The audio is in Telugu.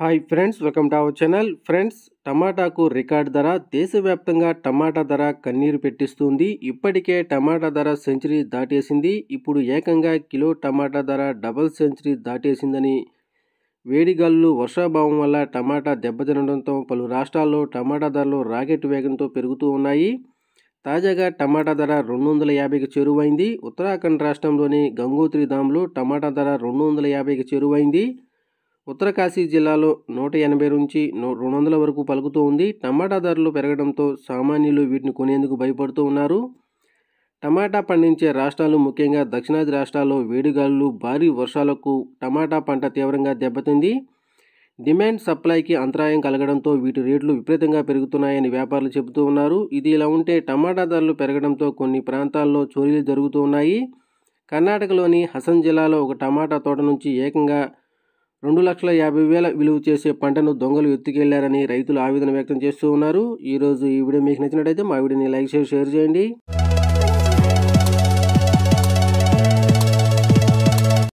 hi friends welcome to our channel friends టమాటాకు రికార్డ్ ధర దేశవ్యాప్తంగా టమాటా ధర కన్నీరు పెట్టిస్తుంది ఇప్పటికే టమాటా ధర సెంచరీ దాటేసింది ఇప్పుడు ఏకంగా కిలో టమాటా ధర డబల్ సెంచరీ దాటేసిందని వేడిగాళ్ళు వర్షాభావం వల్ల టమాటా దెబ్బతినడంతో పలు రాష్ట్రాల్లో టమాటా ధరలు రాకెట్ వేగంతో పెరుగుతూ ఉన్నాయి తాజాగా టమాటా ధర రెండు వందల యాభైకి చేరువైంది ఉత్తరాఖండ్ రాష్ట్రంలోని గంగోత్రి ధామ్లో టమాటా ధర రెండు వందల యాభైకి చేరువైంది ఉత్తరకాశీ జిల్లాలో నూట ఎనభై నుంచి రెండు వందల వరకు పలుకుతూ ఉంది టమాటా ధరలు పెరగడంతో సామాన్యులు వీటిని కొనేందుకు భయపడుతూ ఉన్నారు టమాటా పండించే రాష్ట్రాలు ముఖ్యంగా దక్షిణాది రాష్ట్రాల్లో వేడిగాలు భారీ వర్షాలకు టమాటా పంట తీవ్రంగా దెబ్బతింది డిమాండ్ సప్లైకి అంతరాయం కలగడంతో వీటి రేట్లు విపరీతంగా పెరుగుతున్నాయని వ్యాపారులు చెబుతూ ఉన్నారు ఇది ఇలా ఉంటే టమాటా ధరలు పెరగడంతో కొన్ని ప్రాంతాల్లో చోరీలు జరుగుతూ ఉన్నాయి కర్ణాటకలోని హసన్ జిల్లాలో ఒక టమాటా తోట నుంచి ఏకంగా రెండు లక్షల యాభై వేల విలువ చేసే పంటను దొంగలు ఎత్తుకెళ్లారని రైతులు ఆవేదన వ్యక్తం చేస్తూ ఉన్నారు ఈరోజు ఈ వీడియో మీకు నచ్చినట్టయితే మా వీడియోని లైక్ చేసి షేర్ చేయండి